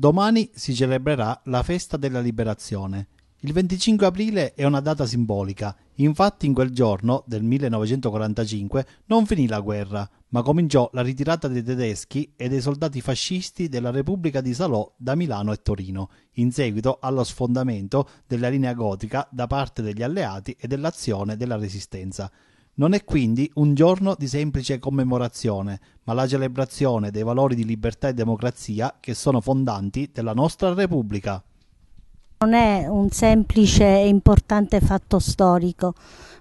Domani si celebrerà la festa della liberazione. Il 25 aprile è una data simbolica, infatti in quel giorno del 1945 non finì la guerra, ma cominciò la ritirata dei tedeschi e dei soldati fascisti della Repubblica di Salò da Milano e Torino, in seguito allo sfondamento della linea gotica da parte degli alleati e dell'azione della resistenza. Non è quindi un giorno di semplice commemorazione, ma la celebrazione dei valori di libertà e democrazia che sono fondanti della nostra Repubblica. Non è un semplice e importante fatto storico,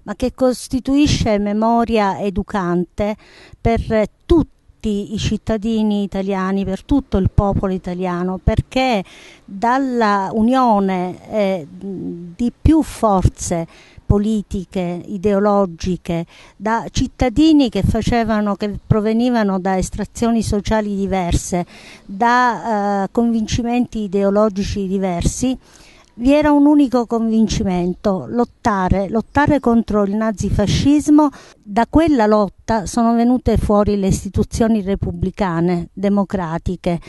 ma che costituisce memoria educante per tutti tutti i cittadini italiani, per tutto il popolo italiano, perché dalla unione eh, di più forze politiche, ideologiche, da cittadini che, facevano, che provenivano da estrazioni sociali diverse, da eh, convincimenti ideologici diversi, vi era un unico convincimento, lottare, lottare contro il nazifascismo. Da quella lotta sono venute fuori le istituzioni repubblicane, democratiche,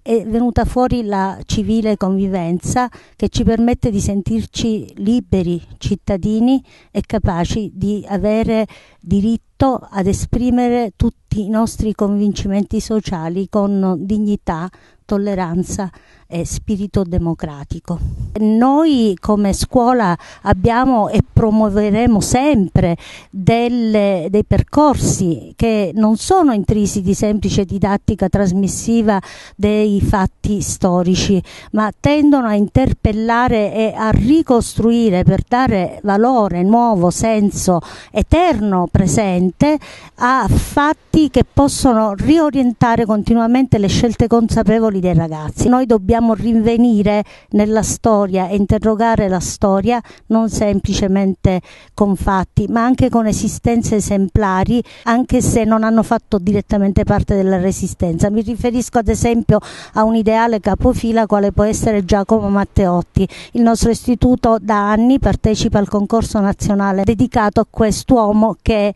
è venuta fuori la civile convivenza che ci permette di sentirci liberi cittadini e capaci di avere diritti diritto ad esprimere tutti i nostri convincimenti sociali con dignità, tolleranza e spirito democratico. Noi come scuola abbiamo e promuoveremo sempre delle, dei percorsi che non sono intrisi di semplice didattica trasmissiva dei fatti storici, ma tendono a interpellare e a ricostruire per dare valore, nuovo senso, eterno presente mente a fatti che possono riorientare continuamente le scelte consapevoli dei ragazzi. Noi dobbiamo rinvenire nella storia e interrogare la storia non semplicemente con fatti, ma anche con esistenze esemplari, anche se non hanno fatto direttamente parte della resistenza. Mi riferisco ad esempio a un ideale capofila quale può essere Giacomo Matteotti. Il nostro istituto da anni partecipa al concorso nazionale dedicato a quest'uomo che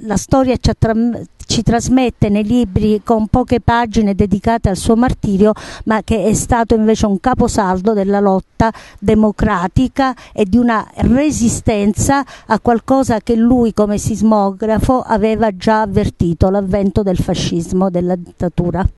la storia ci, ci trasmette nei libri con poche pagine dedicate al suo martirio, ma che è stato invece un caposaldo della lotta democratica e di una resistenza a qualcosa che lui come sismografo aveva già avvertito, l'avvento del fascismo, della dittatura.